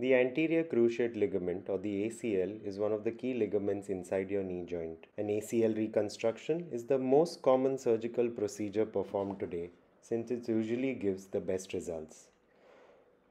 The anterior cruciate ligament or the ACL is one of the key ligaments inside your knee joint. An ACL reconstruction is the most common surgical procedure performed today since it usually gives the best results.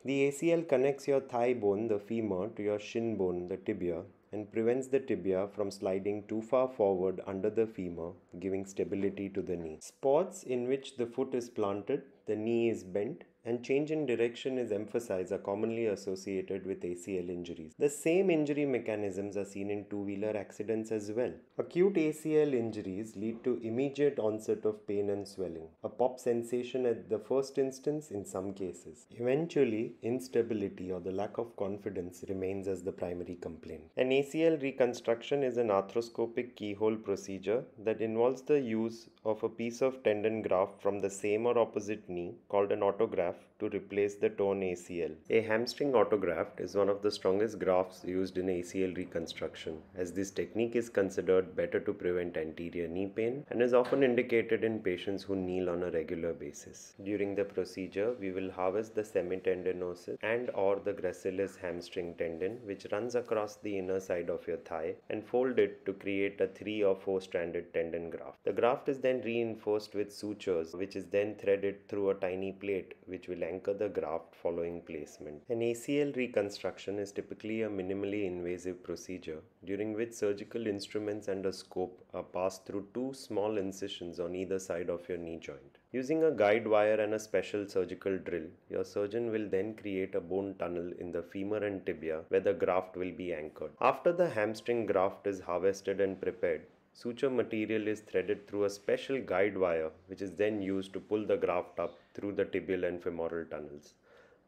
The ACL connects your thigh bone, the femur, to your shin bone, the tibia, and prevents the tibia from sliding too far forward under the femur, giving stability to the knee. Spots in which the foot is planted, the knee is bent, and change in direction is emphasized are commonly associated with ACL injuries. The same injury mechanisms are seen in two-wheeler accidents as well. Acute ACL injuries lead to immediate onset of pain and swelling, a pop sensation at the first instance in some cases. Eventually, instability or the lack of confidence remains as the primary complaint. An ACL reconstruction is an arthroscopic keyhole procedure that involves the use of a piece of tendon graft from the same or opposite knee called an autograft to replace the torn ACL. A hamstring autograft is one of the strongest grafts used in ACL reconstruction, as this technique is considered better to prevent anterior knee pain and is often indicated in patients who kneel on a regular basis. During the procedure, we will harvest the semitendinosus and or the gracilis hamstring tendon which runs across the inner side of your thigh and fold it to create a 3 or 4 stranded tendon graft. The graft is then reinforced with sutures which is then threaded through a tiny plate which which will anchor the graft following placement. An ACL reconstruction is typically a minimally invasive procedure during which surgical instruments and a scope are passed through two small incisions on either side of your knee joint. Using a guide wire and a special surgical drill, your surgeon will then create a bone tunnel in the femur and tibia where the graft will be anchored. After the hamstring graft is harvested and prepared, Suture material is threaded through a special guide wire, which is then used to pull the graft up through the tibial and femoral tunnels.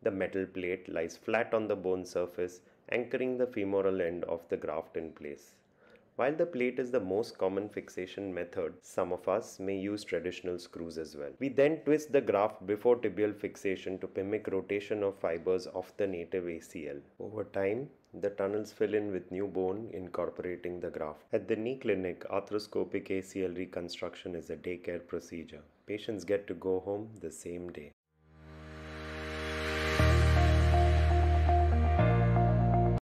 The metal plate lies flat on the bone surface, anchoring the femoral end of the graft in place. While the plate is the most common fixation method, some of us may use traditional screws as well. We then twist the graft before tibial fixation to mimic rotation of fibers of the native ACL. Over time, the tunnels fill in with new bone incorporating the graft. At the knee clinic, arthroscopic ACL reconstruction is a daycare procedure. Patients get to go home the same day.